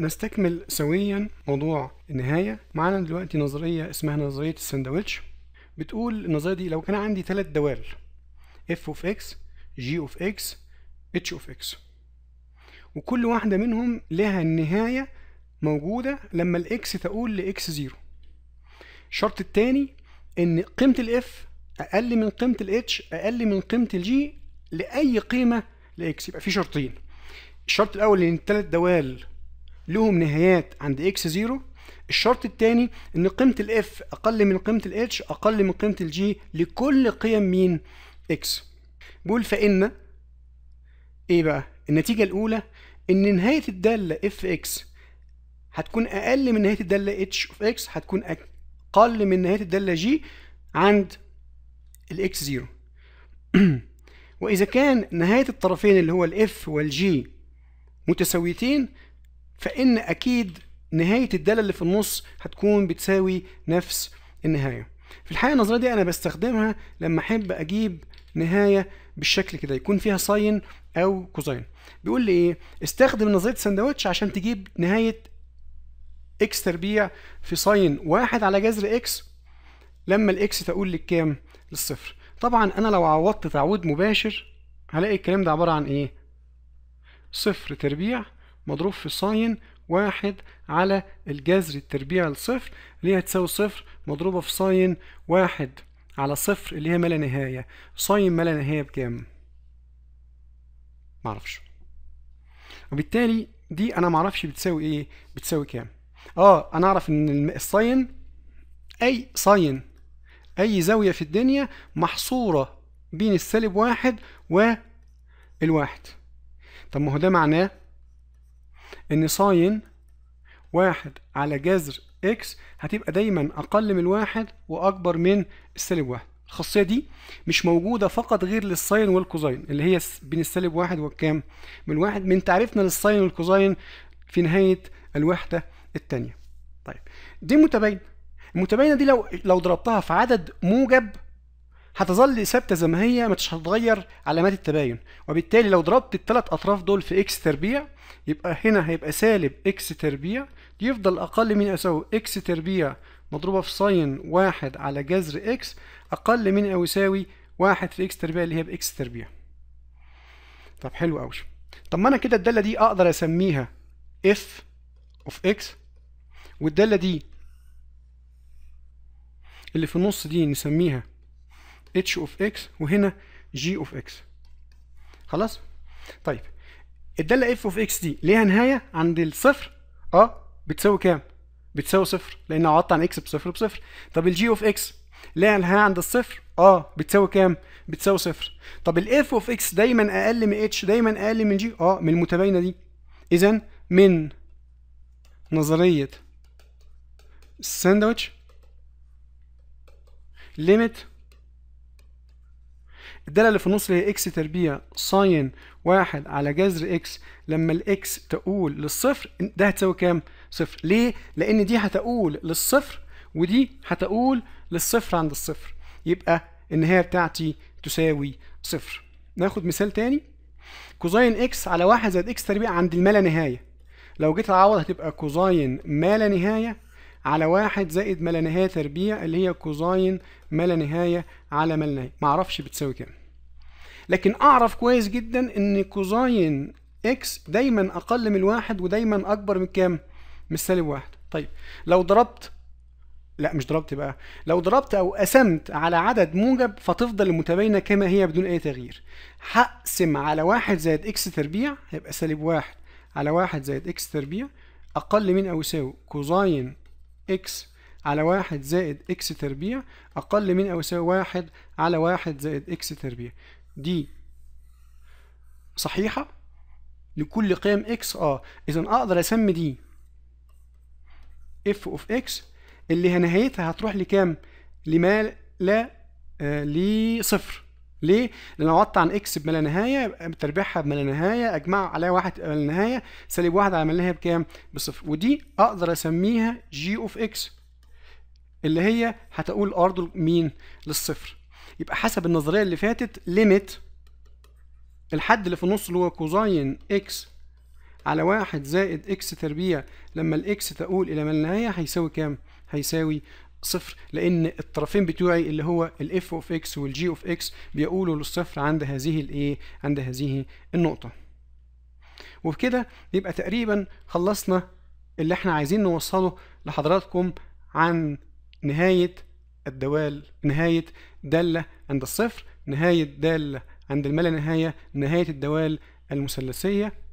نستكمل سويا موضوع النهاية معانا دلوقتي نظرية اسمها نظرية الساندوتش بتقول النظرية دي لو كان عندي ثلاث دوال f of x g of x h of x وكل واحدة منهم لها النهاية موجودة لما الاكس تقول لإكس زيرو الشرط الثاني إن قيمة الاف أقل من قيمة الاتش أقل من قيمة الجي لأي قيمة لإكس يبقى في شرطين الشرط الأول إن الثلاث دوال لهم نهايات عند اكس 0 الشرط الثاني ان قيمه الاف اقل من قيمه الاتش اقل من قيمه الجي لكل قيم مين اكس بقول فان ايه بقى النتيجه الاولى ان نهايه الداله اف اكس هتكون اقل من نهايه الداله اتش اوف اكس هتكون اقل من نهايه الداله جي عند الاكس 0 واذا كان نهايه الطرفين اللي هو الاف والجي متساويتين فإن أكيد نهاية الدالة اللي في النص هتكون بتساوي نفس النهاية في الحقيقة النظرية دي أنا بستخدمها لما أحب أجيب نهاية بالشكل كده يكون فيها ساين أو كوزين بيقول لي إيه استخدم نظرية السندوتش عشان تجيب نهاية اكس تربيع في ساين واحد على جذر اكس لما الاكس تقول للكام للصفر طبعا انا لو عوضت تعويض مباشر هلاقي الكلام ده عباره عن ايه صفر تربيع مضروب في ساين واحد على الجذر التربيع لصفر اللي هي هتساوي صفر مضروبة في ساين واحد على صفر اللي هي ما لا نهاية ساين ما لا نهاية بكام؟ معرفش وبالتالي دي انا معرفش بتساوي ايه بتساوي كام اه انا اعرف ان الساين اي ساين اي زاوية في الدنيا محصورة بين السالب واحد والواحد طب ما هو ده معناه ان ساين واحد على جذر اكس هتبقى دايما اقل من الواحد واكبر من السالب واحد الخاصيه دي مش موجوده فقط غير للساين والكوزاين اللي هي بين السالب واحد والكام من واحد من تعريفنا للساين والكوزاين في نهايه الوحده الثانيه طيب دي متباينه المتباينه دي لو لو ضربتها في عدد موجب هتظل ثابته زي ما هي مش هتتغير علامات التباين وبالتالي لو ضربت الثلاث اطراف دول في اكس تربيع يبقى هنا هيبقى سالب اكس تربيع يفضل اقل من يساوي اكس تربيع مضروبه في ساين واحد على جذر اكس اقل من او يساوي واحد في اكس تربيع اللي هي باكس تربيع طب حلو قوي طب ما انا كده الداله دي اقدر اسميها اف اوف اكس والداله دي اللي في النص دي نسميها اتش اوف اكس وهنا جي اوف اكس خلاص طيب الداله اف اوف اكس دي ليها نهايه عند الصفر اه بتساوي كام بتساوي صفر لان عوضت عن اكس بصفر بصفر طب الجي اوف اكس ليها نهايه عند الصفر اه بتساوي كام بتساوي صفر طب الاف اوف اكس دايما اقل من اتش دايما اقل من جي اه من المتباينه دي اذا من نظريه الساندوتش ليميت الداله اللي في النص اللي هي اكس تربيع ساين واحد على جذر اكس لما الاكس تقول للصفر ده هتساوي كام؟ صفر ليه؟ لان دي هتقول للصفر ودي هتقول للصفر عند الصفر يبقى النهايه بتاعتي تساوي صفر ناخد مثال تاني كوزين اكس على واحد زائد اكس تربيع عند المالا نهايه لو جيت اعوض هتبقى كوزين ما لا نهايه على واحد زائد ما لا نهاية تربيع اللي هي كوزاين ما لا نهاية على ما لا نهاية معرفش بتساوي كام لكن أعرف كويس جدا إن كوزاين إكس دايما أقل من الواحد ودايما أكبر من كام؟ من السالب واحد طيب لو ضربت لا مش ضربت بقى لو ضربت او قسمت على عدد موجب فتفضل المتباينه كما هي بدون اي تغيير هقسم على واحد زائد اكس تربيع هيبقى سالب واحد على واحد زائد اكس تربيع اقل من او يساوي كوزاين اكس على واحد زائد اكس تربيع اقل من او يساوي واحد على واحد زائد اكس تربيع دي صحيحة لكل قيم اكس اه اذا اقدر اسمي دي اف اوف اكس اللي نهايتها هتروح لكام لما لا آه لصفر ليه؟ لأن لو عدت عن اكس بما لا نهاية بتربيعها بما لا نهاية أجمع عليها واحد بما لا نهاية سالب واحد على ما لا نهاية بكام؟ بصفر ودي أقدر أسميها جي أوف اكس اللي هي هتقول ارض مين؟ للصفر يبقى حسب النظرية اللي فاتت ليميت الحد اللي في النص اللي هو كوزاين اكس على واحد زائد اكس تربيع لما الاكس تقول إلى ما لا نهاية هيساوي كام؟ هيساوي صفر لان الطرفين بتوعي اللي هو الاف اوف اكس والجي اوف اكس بيقولوا للصفر عند هذه الايه عند هذه النقطه وبكده يبقى تقريبا خلصنا اللي احنا عايزين نوصله لحضراتكم عن نهايه الدوال نهايه داله عند الصفر نهايه داله عند الملا نهايه نهايه الدوال المثلثيه